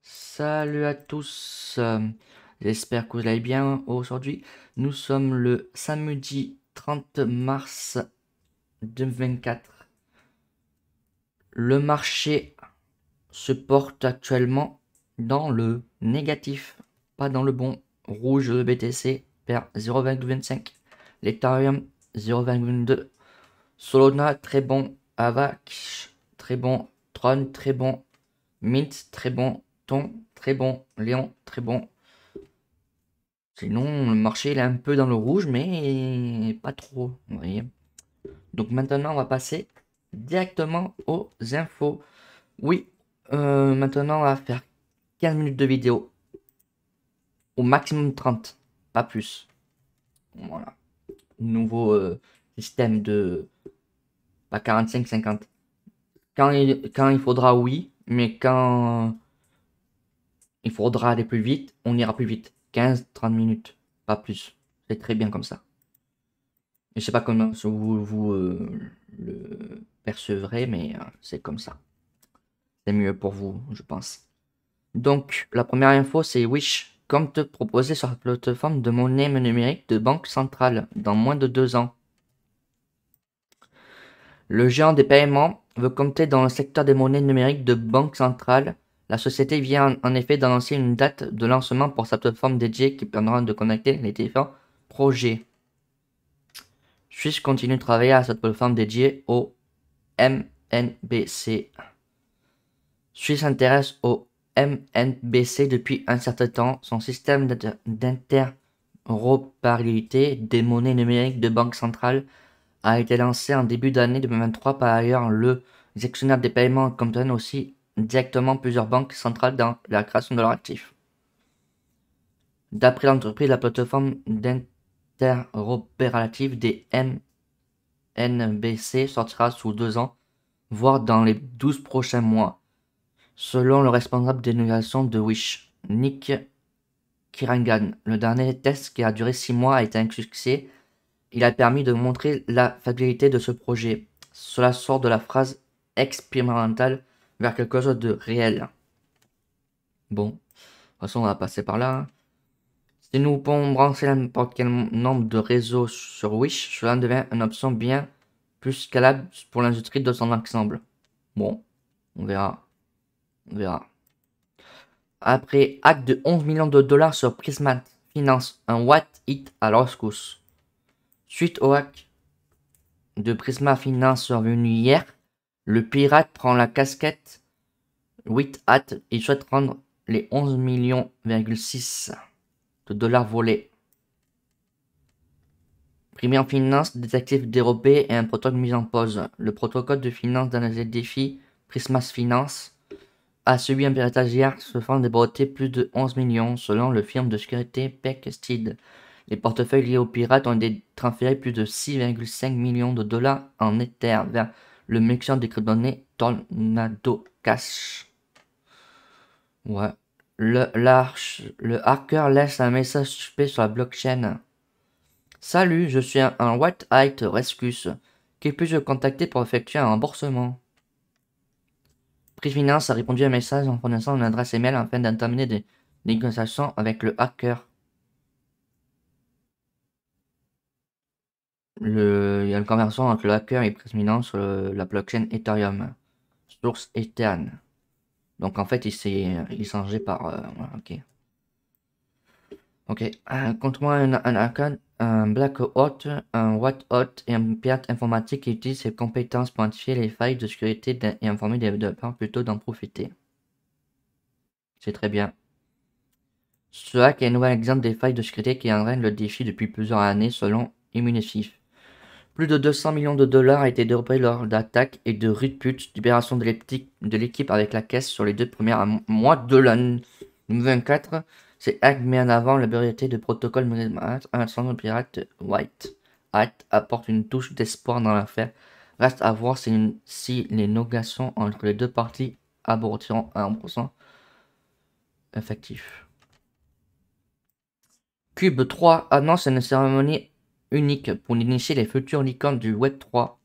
Salut à tous, euh, j'espère que vous allez bien aujourd'hui. Nous sommes le samedi 30 mars 2024. Le marché se porte actuellement dans le négatif, pas dans le bon. Rouge, BTC perd 0,25. L'Ethereum, 0,22. Solona, très bon. Avax, très bon. Tron, très bon. Mint, très bon. Ton, très bon. Léon, très bon. Sinon, le marché il est un peu dans le rouge, mais pas trop. Vous Donc maintenant, on va passer directement aux infos. Oui, euh, maintenant, on va faire minutes de vidéo. Au maximum 30, pas plus. Voilà. Nouveau euh, système de... Pas 45-50. Quand il, quand il faudra, oui, mais quand il faudra aller plus vite, on ira plus vite. 15-30 minutes, pas plus. C'est très bien comme ça. Je sais pas comment vous, vous euh, le percevrez, mais euh, c'est comme ça. C'est mieux pour vous, je pense. Donc, la première info, c'est Wish, compte proposer sur la plateforme de monnaie numérique de Banque Centrale dans moins de deux ans. Le géant des paiements veut compter dans le secteur des monnaies numériques de Banque Centrale. La société vient en effet d'annoncer une date de lancement pour sa plateforme dédiée qui permettra de connecter les différents projets. Swiss continue de travailler à cette plateforme dédiée au MNBC. Suisse s'intéresse au MNBC depuis un certain temps, son système d'interopérabilité des monnaies numériques de banque centrale a été lancé en début d'année 2023. Par ailleurs, le gestionnaire des paiements contient aussi directement plusieurs banques centrales dans la création de leurs actifs. D'après l'entreprise, la plateforme d'interopérabilité des MNBC sortira sous deux ans, voire dans les 12 prochains mois. Selon le responsable d'innovation de Wish, Nick Kirangan, le dernier test qui a duré 6 mois a été un succès. Il a permis de montrer la fiabilité de ce projet. Cela sort de la phrase expérimentale vers quelque chose de réel. Bon, de toute façon, on va passer par là. Hein. Si nous pouvons brancher n'importe quel nombre de réseaux sur Wish, cela devient une option bien plus scalable pour l'industrie de son ensemble. Bon, on verra verra. Après acte de 11 millions de dollars sur Prismat finance un What It à rescousse. Suite au hack de Prisma Finance survenu hier, le pirate prend la casquette 8 Hat et souhaite rendre les 11 millions,6 de dollars volés. Primé finance, détective dérobé et un protocole mis en pause. Le protocole de finance d'analyse des défis Prisma Finance a subi un piratage hier se font plus de 11 millions selon le firme de sécurité Peck Les portefeuilles liés aux pirates ont été transférés plus de 6,5 millions de dollars en Ether vers le méchant des crypto-monnaies Tornado Cash. Ouais. Le, le hacker laisse un message suspect sur la blockchain. Salut, je suis un, un White Hat Rescus. Qui puis-je contacter pour effectuer un remboursement Prisminance a répondu à un message en prononçant une adresse email afin d'entamer des négociations avec le hacker. Le, il y a une conversation entre le hacker et Prisminance sur la blockchain Ethereum, source Ethereum. Donc en fait, il s'est changé par. Euh, ok. Ok, euh, contre moi un, un black hot, un white hot et un pirate informatique qui utilise ses compétences pour identifier les failles de sécurité et informer les développeurs plutôt d'en profiter. C'est très bien. Ce hack est un nouvel exemple des failles de sécurité qui entraînent le défi depuis plusieurs années selon Immunisif. Plus de 200 millions de dollars a été dérobés lors d'attaques et de de putes libération de l'équipe avec la caisse sur les deux premières mois de l'année 24. C'est acte met en avant la variété de protocole modernes Un centre pirate White. apporte une touche d'espoir dans l'affaire. Reste à voir si, les négociations entre les deux parties aboutiront à 1% effectif. Cube 3 annonce une cérémonie unique pour initier les futurs licornes du Web 3.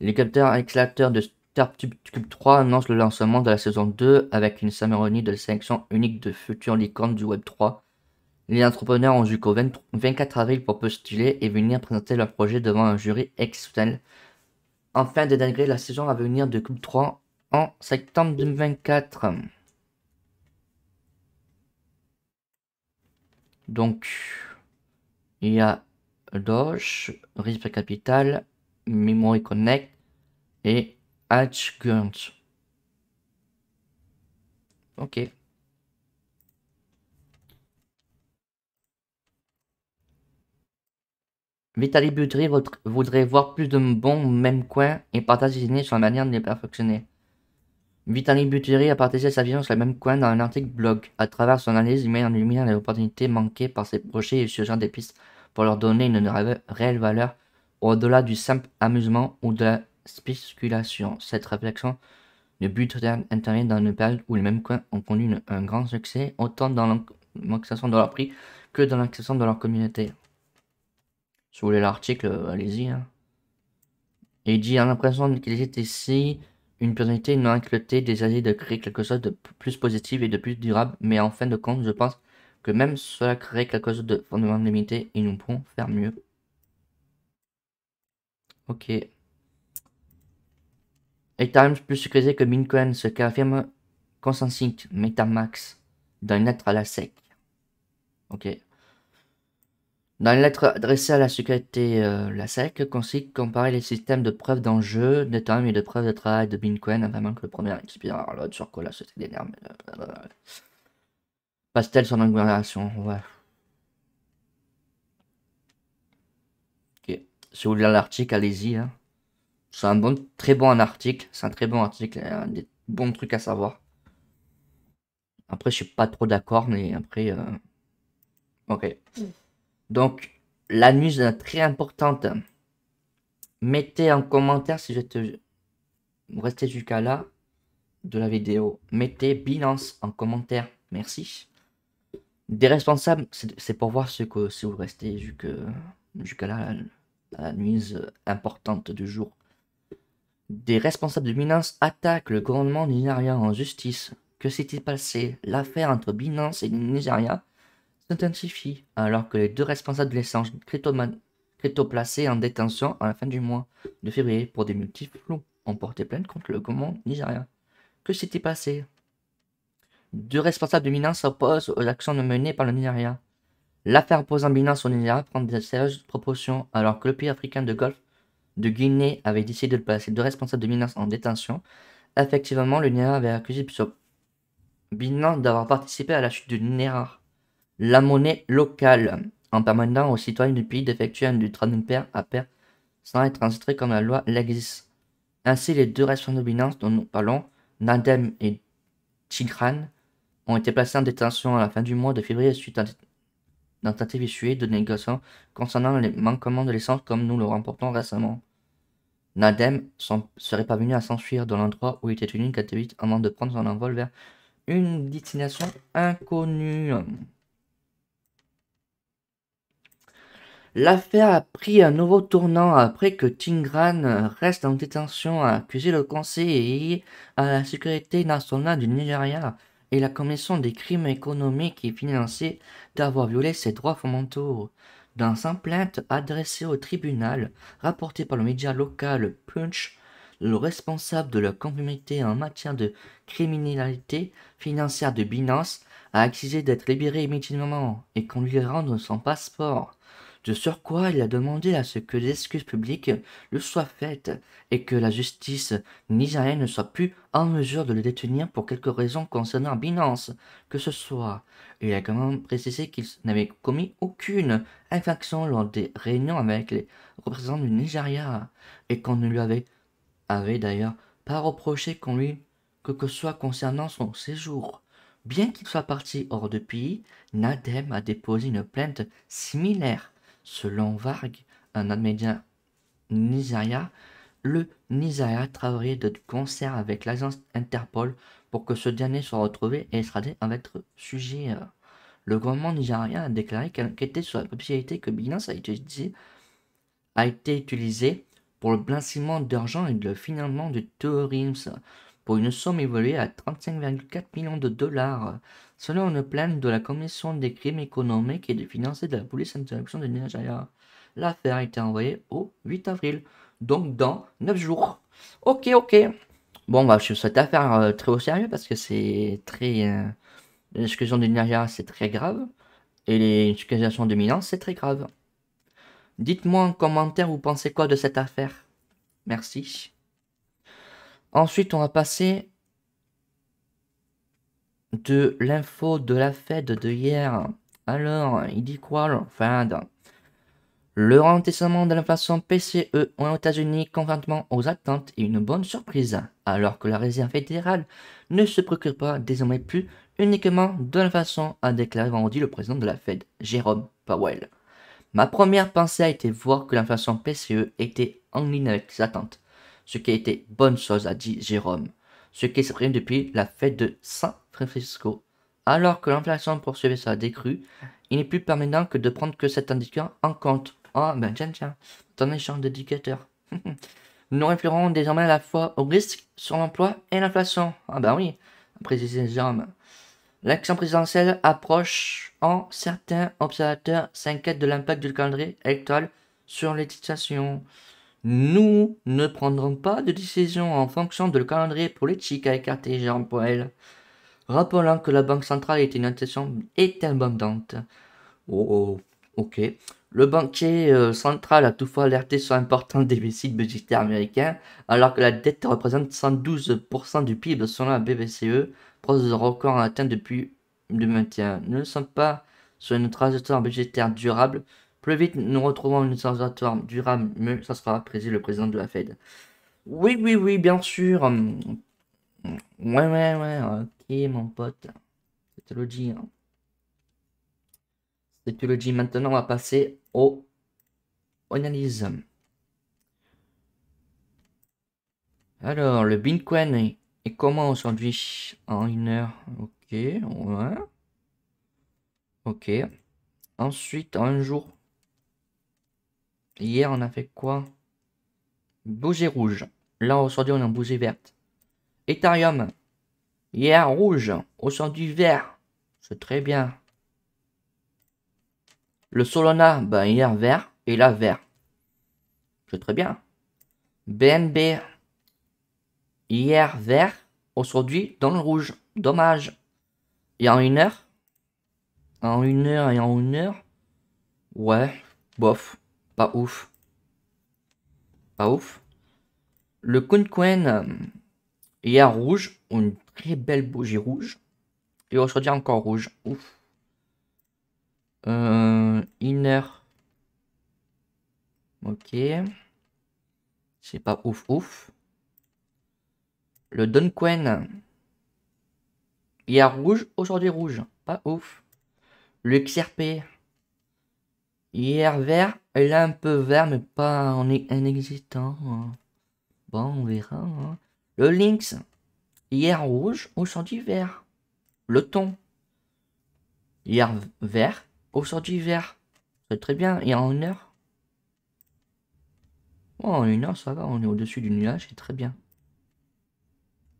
L'hélicoptère accélérateur de Tartube Cube 3 annonce le lancement de la saison 2 avec une cérémonie de sélection unique de futurs licornes du Web 3. Les entrepreneurs ont jusqu'au 24 avril pour postuler et venir présenter leur projet devant un jury externe. Enfin, de dénigrer la saison à venir de Cube 3 en septembre 2024. Donc, il y a Doge, Risp Capital, Memory Connect et H. Gunt Ok. Vitaly Butry voudrait voir plus de bons même coin et partager ses idées sur la manière de les perfectionner. Vitaly Butry a partagé sa vision sur le même coin dans un article blog. À travers son analyse, il met en lumière les opportunités manquées par ses projets et ce des pistes pour leur donner une réelle valeur au-delà du simple amusement ou de la spéculation. Cette réflexion le but intervient dans une période où les mêmes coins ont connu un grand succès, autant dans l'accession de leur prix que dans l'accession de leur communauté. Si vous voulez l'article, allez-y. Et hein. il dit a l'impression qu'il existe ici une personnalité non des alliés de créer quelque chose de plus positif et de plus durable, mais en fin de compte, je pense que même cela crée quelque chose de fondamentalement limité et nous pourrons faire mieux. Ok times plus sucré que Bitcoin, ce qu'affirme Consensus Metamax dans une lettre à la SEC. Ok. Dans une lettre adressée à la sécurité, euh, la SEC, consiste comparer les systèmes de preuves d'enjeu temps et de preuves de travail de Bitcoin, vraiment que le premier expire. Alors l'autre sur quoi la société nerfs. Pastel sur l'agglomération, ouais. Ok. Si vous voulez l'article, allez-y. Hein. C'est un bon, très bon article. C'est un très bon article, des bons trucs à savoir. Après, je suis pas trop d'accord, mais après. Euh, ok. Mm. Donc, la news très importante. Mettez en commentaire si je te. Restez jusqu'à là de la vidéo. Mettez Binance en commentaire. Merci. Des responsables, c'est pour voir ce que si vous restez jusqu'à là, la, la news importante du jour. Des responsables de Binance attaquent le gouvernement Nigeria en justice. Que s'est-il passé L'affaire entre Binance et le Nigeria s'intensifie alors que les deux responsables de l'échange crypto-placés en détention à la fin du mois de février pour des multiples flous ont porté plainte contre le gouvernement nigérien. Que s'est-il passé Deux responsables de Binance s'opposent aux actions menées par le Nigeria. L'affaire opposant Binance au Nigeria prend de sérieuses proportions alors que le pays africain de Golfe de Guinée avait décidé de placer deux responsables de Binance en détention. Effectivement, le Nera avait accusé Binance d'avoir participé à la chute de Nera, la monnaie locale, en permettant aux citoyens du pays d'effectuer du de pair à pair sans être inscrits comme la loi l'exige. Ainsi, les deux responsables de Binance dont nous parlons, Nadem et Tigran, ont été placés en détention à la fin du mois de février suite à un tentative de négociation concernant les manquements de l'essence comme nous le remportons récemment. Nadem serait parvenu à s'enfuir dans l'endroit où il était tenu Katowice avant de prendre son envol vers une destination inconnue. L'affaire a pris un nouveau tournant après que Tingran reste en détention, accusé le Conseil à la sécurité nationale du Nigeria et la Commission des crimes économiques et financiers d'avoir violé ses droits fondamentaux dans sa plainte adressée au tribunal, rapportée par le média local Punch, le responsable de la communauté en matière de criminalité financière de Binance a exigé d'être libéré immédiatement et qu'on lui rende son passeport de quoi il a demandé à ce que des excuses publiques lui soient faites et que la justice nigérienne ne soit plus en mesure de le détenir pour quelque raison concernant Binance que ce soit. Il a quand même précisé qu'il n'avait commis aucune infraction lors des réunions avec les représentants du Nigeria et qu'on ne lui avait, avait d'ailleurs pas reproché qu'on lui que que soit concernant son séjour. Bien qu'il soit parti hors de pays, Nadem a déposé une plainte similaire Selon Varg, un admédien média Nigeria, le Nigeria travaillait de concert avec l'agence Interpol pour que ce dernier soit retrouvé et extradé être sujet. Le gouvernement nigérien a déclaré qu'elle enquêtait sur la possibilité que Binance a, été utilisé pour le blanchiment d'argent et le financement du terrorisme pour une somme évoluée à 35,4 millions de dollars selon une plainte de la Commission des crimes économiques et de finances de la police interruption de Nigeria. L'affaire a été envoyée au 8 avril, donc dans 9 jours. Ok, ok. Bon, bah, je cette affaire euh, très au sérieux parce que c'est très. Euh, l'exclusion de Nigeria, c'est très grave. Et l'exclusion de Milan, c'est très grave. Dites-moi en commentaire, vous pensez quoi de cette affaire Merci. Ensuite, on va passer de l'info de la FED de hier. Alors, il dit quoi le Fed Le ralentissement de l'inflation PCE aux États-Unis conformément aux attentes est une bonne surprise, alors que la Réserve fédérale ne se procure pas désormais plus uniquement de l'inflation, a déclaré vendredi le président de la Fed, Jérôme Powell. Ma première pensée a été voir que l'inflation PCE était en ligne avec les attentes, ce qui a été bonne chose, a dit Jérôme, ce qui s'est depuis la fête de Saint Francisco. Alors que l'inflation poursuivait sa décrue, il n'est plus permanent que de prendre que cet indicateur en compte. Ah ben tiens tiens, ton échange d'indicateurs. Nous référons désormais à la fois au risque sur l'emploi et l'inflation. Ah ben oui, précisé Jérôme. L'action présidentielle approche en certains observateurs s'inquiètent de l'impact du calendrier électoral sur les situations. Nous ne prendrons pas de décision en fonction du calendrier politique, à écarté Jean Poël. Rappelons que la banque centrale est une intention éterbondante. Oh, oh, ok. Le banquier euh, central a toutefois alerté sur l'important déficit budgétaire américain, alors que la dette représente 112% du PIB selon la BBCE, proche de record atteint depuis 2021. Nous ne sommes pas sur une trajectoire budgétaire durable. Plus vite nous retrouvons une trajectoire durable, mieux ça sera président le président de la Fed. Oui, oui, oui, bien sûr. Ouais, ouais, ouais, ok, mon pote. C'était C'est Hein. le Maintenant, on va passer au analyse. Alors, le Bitcoin est, commence comment aujourd'hui En une heure. Ok, ouais. Ok. Ensuite, un jour. Hier, on a fait quoi Bougie rouge. Là, aujourd'hui, on a en bougie verte. Ethereum. hier rouge, aujourd'hui vert. C'est très bien. Le Solana, ben, hier vert et là vert. C'est très bien. BNB, hier vert, aujourd'hui dans le rouge. Dommage. Et en une heure En une heure et en une heure Ouais, bof, pas ouf. Pas ouf. Le Kunquen, et rouge, une très belle bougie rouge. Et aujourd'hui encore rouge. Ouf. Euh, inner. Ok. C'est pas ouf ouf. Le Dunquen. Hier rouge, aujourd'hui rouge. Pas ouf. Le XRP. Hier vert, elle est un peu vert, mais pas en, Bon, on verra. Hein. Le lynx, hier rouge, aujourd'hui vert. Le ton hier vert, aujourd'hui vert. C'est très bien, il y en une heure. Oh, en une heure, ça va, on est au-dessus du nuage, c'est très bien.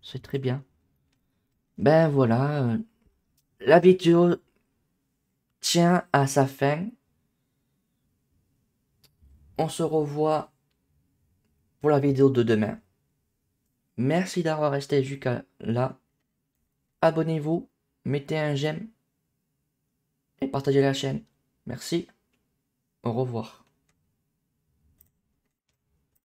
C'est très bien. Ben voilà, euh, la vidéo tient à sa fin. On se revoit pour la vidéo de demain. Merci d'avoir resté jusqu'à là. Abonnez-vous, mettez un j'aime et partagez la chaîne. Merci. Au revoir.